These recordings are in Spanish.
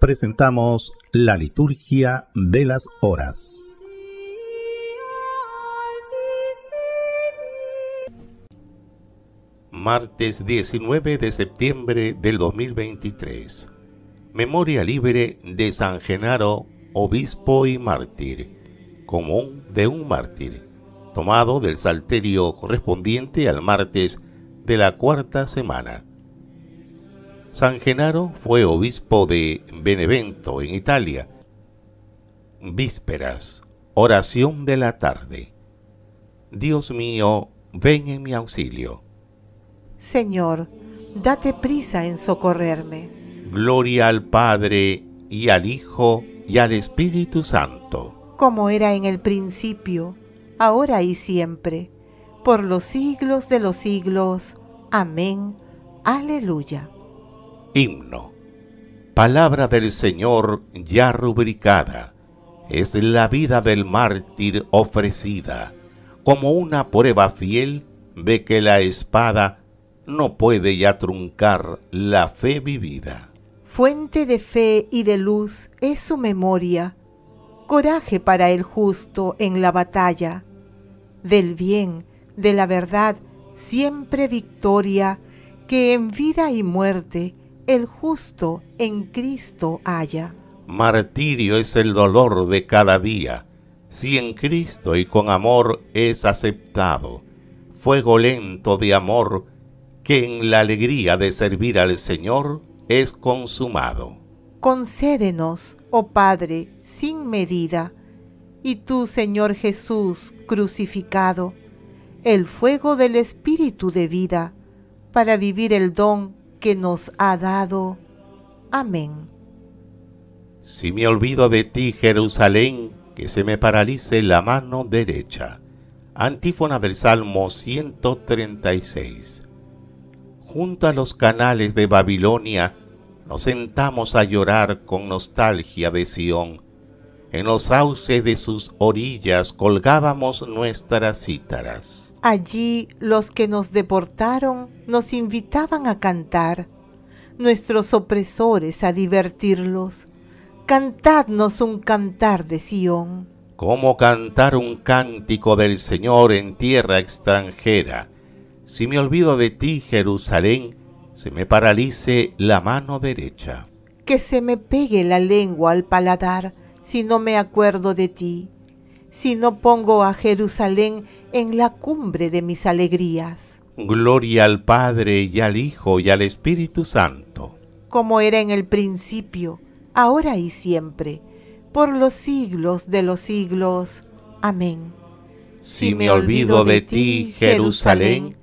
presentamos la liturgia de las horas. Martes 19 de septiembre del 2023. Memoria libre de San Genaro, obispo y mártir, común de un mártir, tomado del salterio correspondiente al martes de la cuarta semana San Genaro fue obispo de Benevento, en Italia. Vísperas, oración de la tarde. Dios mío, ven en mi auxilio. Señor, date prisa en socorrerme. Gloria al Padre y al Hijo y al Espíritu Santo. Como era en el principio, ahora y siempre, por los siglos de los siglos. Amén. Aleluya. Himno. Palabra del Señor ya rubricada. Es la vida del mártir ofrecida como una prueba fiel de que la espada no puede ya truncar la fe vivida. Fuente de fe y de luz es su memoria, coraje para el justo en la batalla, del bien, de la verdad, siempre victoria, que en vida y muerte el justo en Cristo haya. Martirio es el dolor de cada día, si en Cristo y con amor es aceptado. Fuego lento de amor que en la alegría de servir al Señor es consumado. Concédenos, oh Padre, sin medida, y tú, Señor Jesús, crucificado, el fuego del Espíritu de vida, para vivir el don que nos ha dado. Amén. Si me olvido de ti, Jerusalén, que se me paralice la mano derecha. Antífona del Salmo 136. Junto a los canales de Babilonia, nos sentamos a llorar con nostalgia de Sión. En los sauces de sus orillas colgábamos nuestras cítaras. Allí los que nos deportaron nos invitaban a cantar, nuestros opresores a divertirlos. Cantadnos un cantar de Sión. ¿Cómo cantar un cántico del Señor en tierra extranjera? Si me olvido de ti, Jerusalén, se me paralice la mano derecha. Que se me pegue la lengua al paladar si no me acuerdo de ti, si no pongo a Jerusalén en la cumbre de mis alegrías. Gloria al Padre y al Hijo y al Espíritu Santo. Como era en el principio, ahora y siempre, por los siglos de los siglos. Amén. Si, me olvido de, ti, Jerusalén,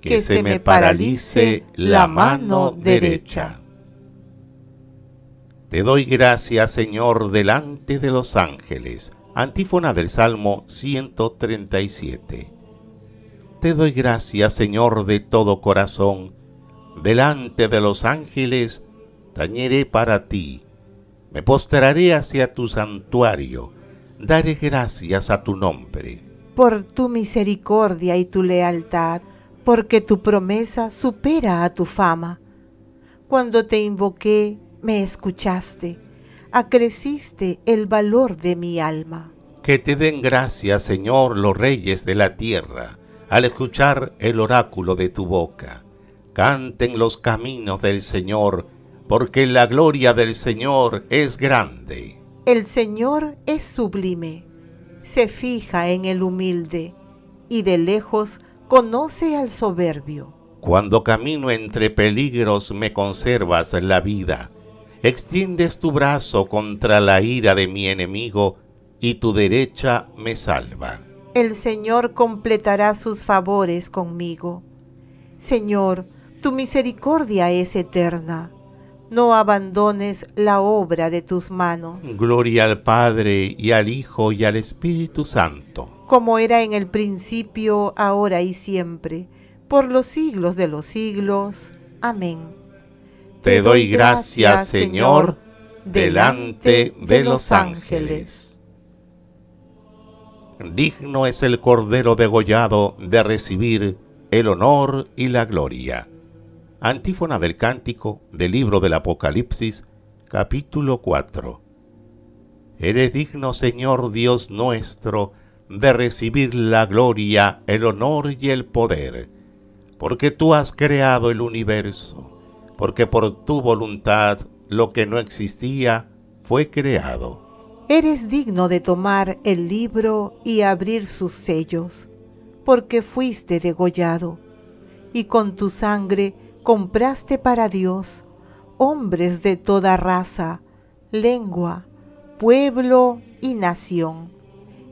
que se me paralice la mano derecha. Te doy gracias, Señor, delante de los ángeles Antífona del Salmo 137. Te doy gracias, Señor, de todo corazón. Delante de los ángeles tañeré para ti. Me postraré hacia tu santuario. Daré gracias a tu nombre. Por tu misericordia y tu lealtad, porque tu promesa supera a tu fama. Cuando te invoqué, me escuchaste acreciste el valor de mi alma. Que te den gracias, Señor, los reyes de la tierra, al escuchar el oráculo de tu boca. Canten los caminos del Señor, porque la gloria del Señor es grande. El Señor es sublime, se fija en el humilde, y de lejos conoce al soberbio. Cuando camino entre peligros me conservas la vida extiendes tu brazo contra la ira de mi enemigo, y tu derecha me salva. El Señor completará sus favores conmigo. Señor, tu misericordia es eterna. No abandones la obra de tus manos. Gloria al Padre y al Hijo y al Espíritu Santo. Como era en el principio, ahora y siempre, por los siglos de los siglos. Amén. Te doy gracias, Señor, delante de los ángeles. Digno es el Cordero degollado de recibir el honor y la gloria. Antífona del Cántico del Libro del Apocalipsis, capítulo 4. Eres digno, Señor Dios nuestro, de recibir la gloria, el honor y el poder, porque tú has creado el universo porque por tu voluntad lo que no existía fue creado. Eres digno de tomar el libro y abrir sus sellos, porque fuiste degollado, y con tu sangre compraste para Dios hombres de toda raza, lengua, pueblo y nación,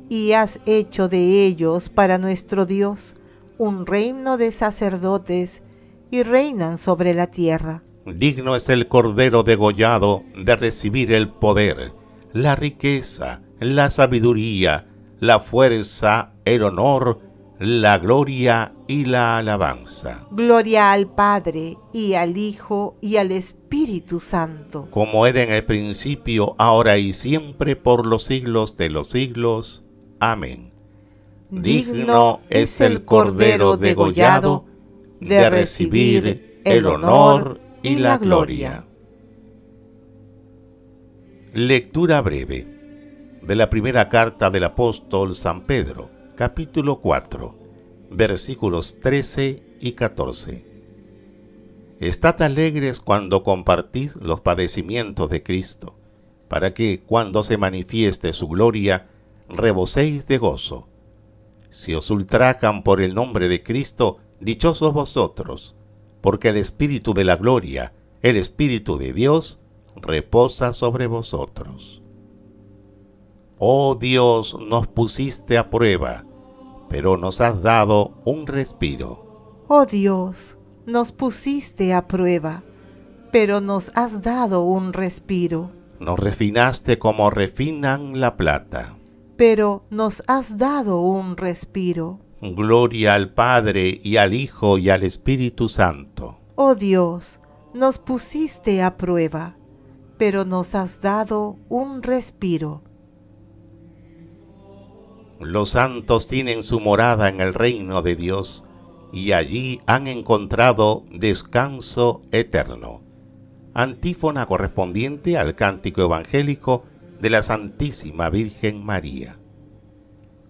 y has hecho de ellos para nuestro Dios un reino de sacerdotes y reinan sobre la tierra. Digno es el Cordero degollado de recibir el poder, la riqueza, la sabiduría, la fuerza, el honor, la gloria y la alabanza. Gloria al Padre y al Hijo y al Espíritu Santo. Como era en el principio, ahora y siempre, por los siglos de los siglos. Amén. Digno, es el Cordero degollado de recibir el honor y la gloria. Lectura breve de la primera carta del apóstol San Pedro, capítulo 4, versículos 13 y 14. Estad alegres cuando compartís los padecimientos de Cristo, para que cuando se manifieste su gloria, reboséis de gozo. Si os ultrajan por el nombre de Cristo, dichosos vosotros, porque el Espíritu de la gloria, el Espíritu de Dios, reposa sobre vosotros. Oh Dios, nos pusiste a prueba, pero nos has dado un respiro. Oh Dios, nos pusiste a prueba, pero nos has dado un respiro. Nos refinaste como refinan la plata. Pero nos has dado un respiro. Gloria al Padre y al Hijo y al Espíritu Santo. Oh Dios, nos pusiste a prueba, pero nos has dado un respiro. Los santos tienen su morada en el reino de Dios y allí han encontrado descanso eterno. Antífona correspondiente al cántico evangélico de la Santísima Virgen María.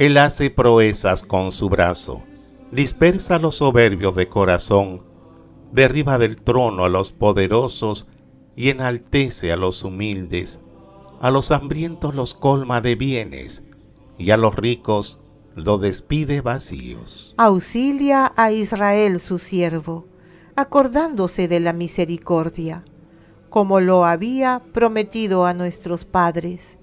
Él hace proezas con su brazo, dispersa los soberbios de corazón, derriba del trono a los poderosos y enaltece a los humildes. A los hambrientos los colma de bienes y a los ricos los despide vacíos. Auxilia a Israel su siervo, acordándose de la misericordia, como lo había prometido a nuestros padres,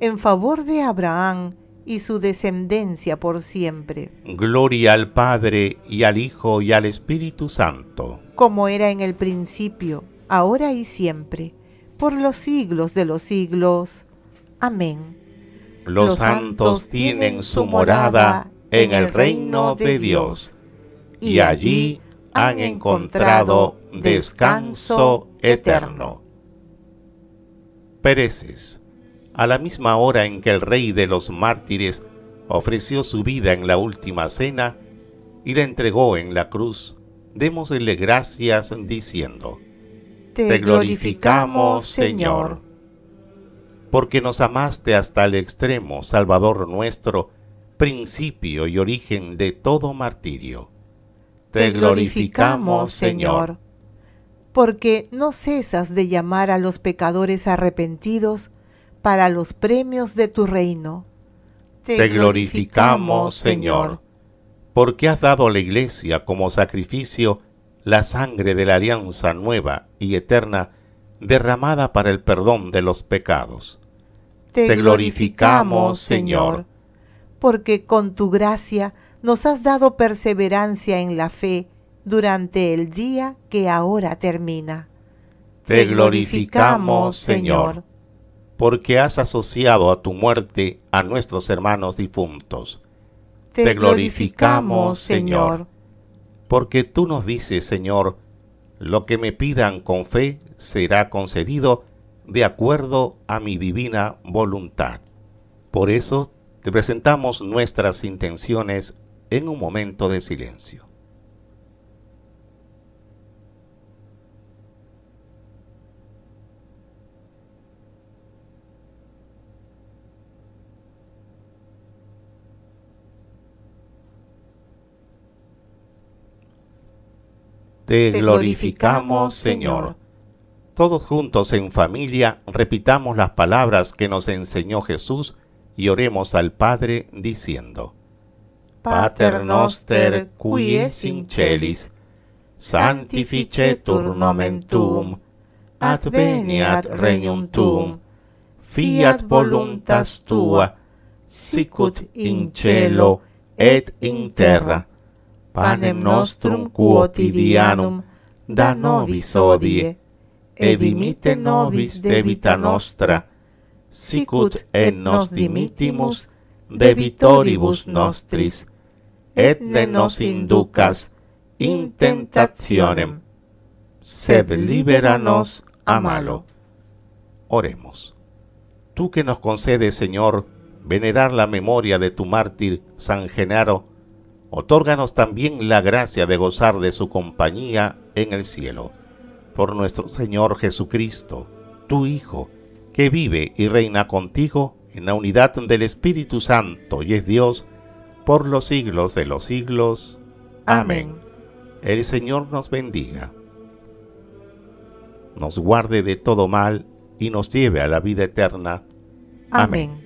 en favor de Abraham y su descendencia por siempre. Gloria al Padre y al Hijo y al Espíritu Santo. Como era en el principio, ahora y siempre, por los siglos de los siglos. Amén. Los, santos tienen su morada en el reino de Dios, y allí han encontrado descanso eterno. Pereces a la misma hora en que el rey de los mártires ofreció su vida en la última cena y la entregó en la cruz, démosle gracias diciendo, Te, glorificamos, Señor. Porque nos amaste hasta el extremo, Salvador nuestro, principio y origen de todo martirio. te glorificamos, Señor. Porque no cesas de llamar a los pecadores arrepentidos, para los premios de tu reino. Te, glorificamos, Señor, porque has dado a la Iglesia como sacrificio la sangre de la alianza nueva y eterna derramada para el perdón de los pecados. Te glorificamos, Señor, porque con tu gracia nos has dado perseverancia en la fe durante el día que ahora termina. Te glorificamos, Señor porque has asociado a tu muerte a nuestros hermanos difuntos. Te, glorificamos, Señor, porque tú nos dices, Señor, lo que me pidan con fe será concedido de acuerdo a mi divina voluntad. Por eso te presentamos nuestras intenciones en un momento de silencio. Te glorificamos, Señor. Todos juntos en familia repitamos las palabras que nos enseñó Jesús y oremos al Padre diciendo: Pater noster qui es in celis, sanctificetur nomen tuum, adveniat regnum tuum, fiat voluntas tua, sicut in cielo et in terra panem nostrum quotidianum da nobis odie, e dimite nobis debita nostra, sicut et nos dimitimus debitoribus nostris, et ne nos inducas in tentationem, sed liberanos a malo. Oremos. Tú que nos concedes, Señor, venerar la memoria de tu mártir, San Genaro, Otórganos también la gracia de gozar de su compañía en el cielo. Por nuestro Señor Jesucristo, tu Hijo, que vive y reina contigo en la unidad del Espíritu Santo y es Dios por los siglos de los siglos. Amén. El Señor nos bendiga, nos guarde de todo mal y nos lleve a la vida eterna. Amén.